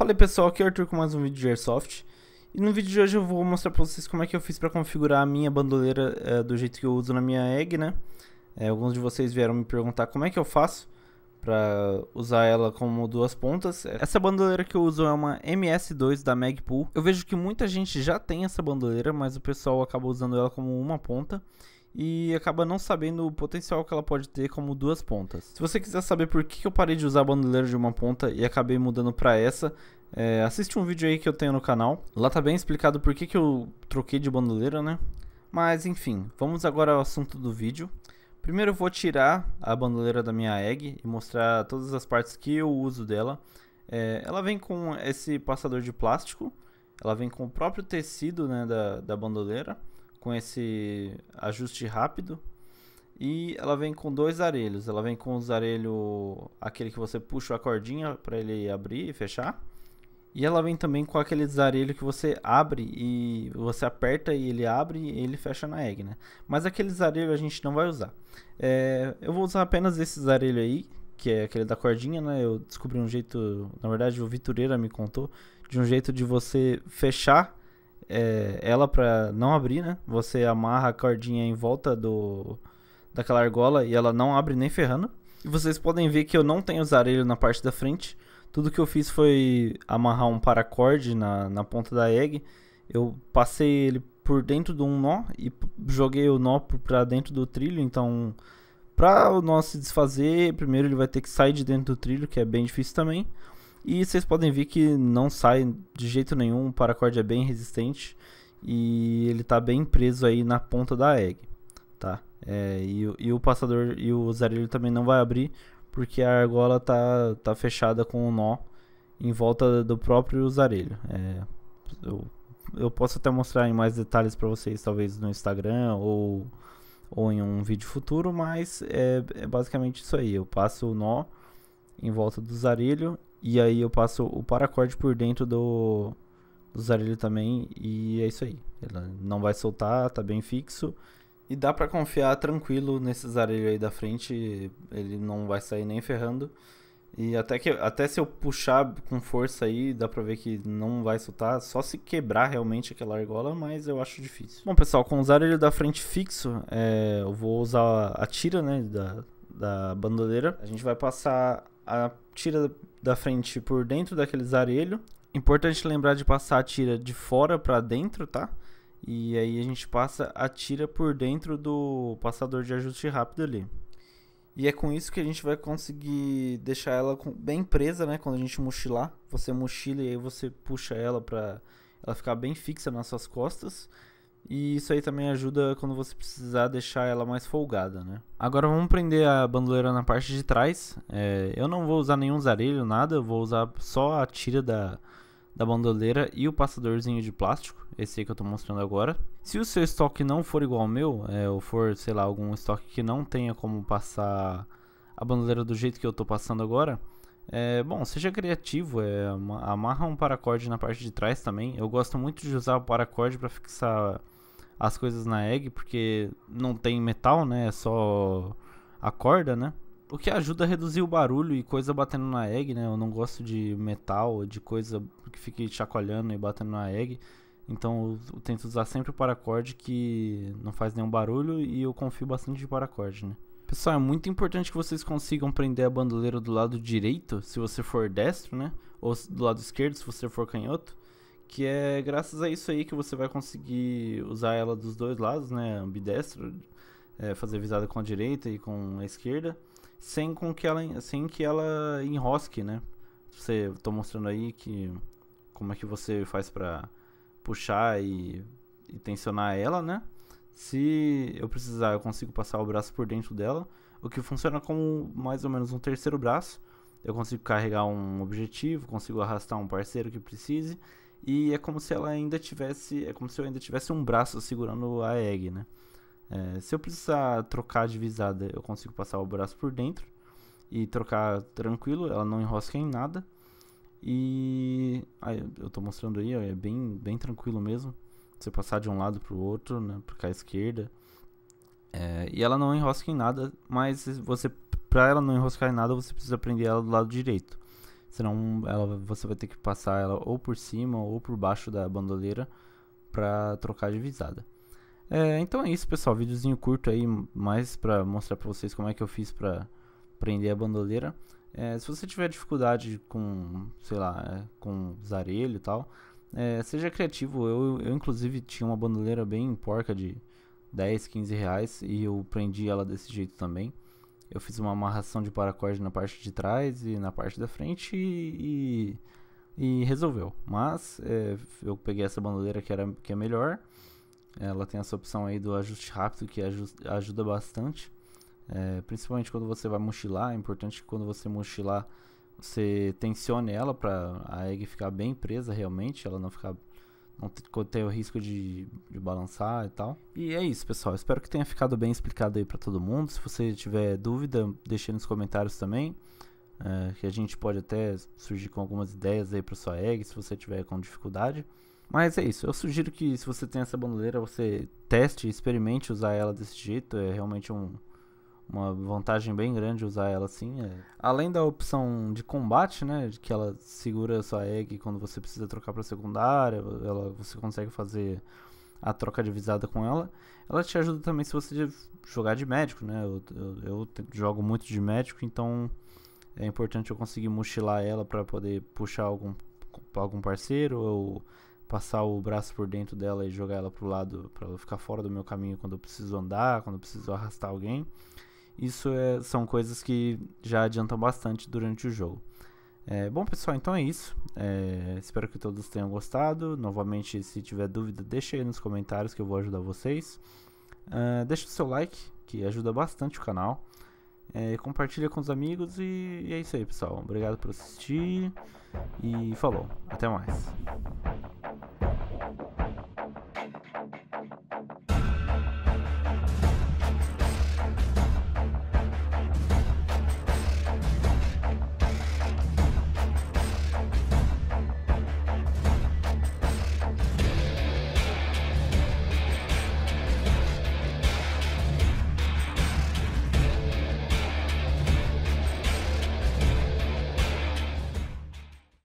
Fala aí pessoal, aqui é o Arthur com mais um vídeo de Airsoft. E no vídeo de hoje eu vou mostrar pra vocês como é que eu fiz pra configurar a minha bandoleira é, do jeito que eu uso na minha egg, né? É, alguns de vocês vieram me perguntar como é que eu faço para usar ela como duas pontas. Essa bandoleira que eu uso é uma MS2 da Magpul. Eu vejo que muita gente já tem essa bandoleira, mas o pessoal acaba usando ela como uma ponta e acaba não sabendo o potencial que ela pode ter como duas pontas. Se você quiser saber por que eu parei de usar a bandoleira de uma ponta e acabei mudando para essa, é, assiste um vídeo aí que eu tenho no canal. Lá tá bem explicado por que, que eu troquei de bandoleira, né? Mas enfim, vamos agora ao assunto do vídeo. Primeiro eu vou tirar a bandoleira da minha egg e mostrar todas as partes que eu uso dela. É, ela vem com esse passador de plástico, ela vem com o próprio tecido né, da, da bandoleira com esse ajuste rápido. E ela vem com dois arelhos. Ela vem com os arelhos, aquele que você puxa a cordinha para ele abrir e fechar. E ela vem também com aquele arelhos que você abre e você aperta e ele abre e ele fecha na egg, né? Mas aquele arelhos a gente não vai usar. É, eu vou usar apenas esse arelhos aí, que é aquele da cordinha, né? Eu descobri um jeito, na verdade o Vitureira me contou, de um jeito de você fechar é, ela para não abrir, né? Você amarra a cordinha em volta do daquela argola e ela não abre nem ferrando. E vocês podem ver que eu não tenho zarelho na parte da frente. Tudo que eu fiz foi amarrar um paracorde na, na ponta da egg. Eu passei ele por dentro de um nó e joguei o nó para dentro do trilho. Então, para o nó se desfazer, primeiro ele vai ter que sair de dentro do trilho, que é bem difícil também. E vocês podem ver que não sai de jeito nenhum, o paracorde é bem resistente e ele está bem preso aí na ponta da egg, tá? É, e, e, o passador e o zarelho também não vai abrir porque a argola tá, tá fechada com um nó em volta do próprio zarelho. É, eu, eu posso até mostrar em mais detalhes para vocês, talvez no Instagram ou, ou em um vídeo futuro, mas é, é basicamente isso aí. Eu passo o nó em volta do zarelho e aí eu passo o paracorde por dentro do, do zarelho também e é isso aí. não vai soltar, tá bem fixo. E dá para confiar tranquilo nesse zarelho aí da frente, ele não vai sair nem ferrando. E até, que, até se eu puxar com força aí, dá pra ver que não vai soltar. Só se quebrar realmente aquela argola, mas eu acho difícil. Bom, pessoal, com o zarelho da frente fixo, é, eu vou usar a tira, né, da, da bandoleira. A gente vai passar a tira da frente por dentro daqueles arelhos. Importante lembrar de passar a tira de fora para dentro, tá? E aí a gente passa a tira por dentro do passador de ajuste rápido ali. E é com isso que a gente vai conseguir deixar ela bem presa, né? Quando a gente mochilar. Você mochila e aí você puxa ela para ela ficar bem fixa nas suas costas. E isso aí também ajuda quando você precisar deixar ela mais folgada, né? Agora vamos prender a bandoleira na parte de trás. É, eu não vou usar nenhum zarelho, nada. Eu vou usar só a tira da, da bandoleira e o passadorzinho de plástico, esse aí que eu estou mostrando agora. Se o seu estoque não for igual ao meu, é, ou for, sei lá, algum estoque que não tenha como passar a bandoleira do jeito que eu estou passando agora, é, bom, seja criativo, é, amarra um paracorde na parte de trás também. Eu gosto muito de usar o paracorde para fixar as coisas na egg, porque não tem metal, né? É só a corda, né? O que ajuda a reduzir o barulho e coisa batendo na egg, né? Eu não gosto de metal, de coisa que fique chacoalhando e batendo na egg. Então eu tento usar sempre o paracorde que não faz nenhum barulho e eu confio bastante de paracorde, né? Pessoal, é muito importante que vocês consigam prender a bandoleira do lado direito, se você for destro, né? Ou do lado esquerdo, se você for canhoto que é graças a isso aí que você vai conseguir usar ela dos dois lados, né, ambidestro, é, fazer visada com a direita e com a esquerda, sem com que ela, sem que ela enrosque, né? Você tô mostrando aí que como é que você faz para puxar e, e tensionar ela, né? Se eu precisar, eu consigo passar o braço por dentro dela, o que funciona como mais ou menos um terceiro braço. Eu consigo carregar um objetivo, consigo arrastar um parceiro que precise e é como se ela ainda tivesse. É como se eu ainda tivesse um braço segurando a egg, né? É, se eu precisar trocar de visada, eu consigo passar o braço por dentro e trocar tranquilo, ela não enrosca em nada. E aí, eu estou mostrando aí, ó, é bem, bem tranquilo mesmo. Você passar de um lado para o outro, né, para cá esquerda. É, e ela não enrosca em nada, mas você para ela não enroscar em nada, você precisa prender ela do lado direito. Senão ela, você vai ter que passar ela ou por cima ou por baixo da bandoleira para trocar de visada. É, então é isso, pessoal. Videozinho curto aí, mais para mostrar para vocês como é que eu fiz para prender a bandoleira. É, se você tiver dificuldade com, sei lá, é, com zarelho e tal, é, seja criativo. Eu, eu, inclusive, tinha uma bandoleira bem porca de 10, 15 reais e eu prendi ela desse jeito também eu fiz uma amarração de paracorde na parte de trás e na parte da frente e, e, resolveu. Mas é, eu peguei essa bandoleira que, era, que é melhor. Ela tem essa opção aí do ajuste rápido que ajusta, ajuda bastante. É, principalmente quando você vai mochilar, é importante que quando você mochilar você tensione ela para a egg ficar bem presa realmente, ela não ficar não ter o risco de, de, balançar e tal. E é isso, pessoal. Espero que tenha ficado bem explicado aí para todo mundo. Se você tiver dúvida, deixe nos comentários também. É, que a gente pode até surgir com algumas ideias aí para sua egg, se você tiver com dificuldade. Mas é isso. Eu sugiro que se você tem essa bandoleira, você teste, experimente usar ela desse jeito. É realmente um, uma vantagem bem grande usar ela assim. É... Além da opção de combate, né, de que ela segura a sua egg quando você precisa trocar para secundária, ela você consegue fazer a troca de visada com ela. Ela te ajuda também se você jogar de médico, né? Eu, eu, eu jogo muito de médico, então é importante eu conseguir mochilar ela para poder puxar algum algum parceiro ou passar o braço por dentro dela e jogar ela pro lado para ela ficar fora do meu caminho quando eu preciso andar, quando eu preciso arrastar alguém. Isso é, são coisas que já adiantam bastante durante o jogo. É, bom, pessoal, então é isso. É, espero que todos tenham gostado. Novamente, se tiver dúvida, deixa aí nos comentários que eu vou ajudar vocês. Uh, deixa o seu like, que ajuda bastante o canal. É, compartilha com os amigos e, e é isso aí, pessoal. Obrigado por assistir e falou. Até mais.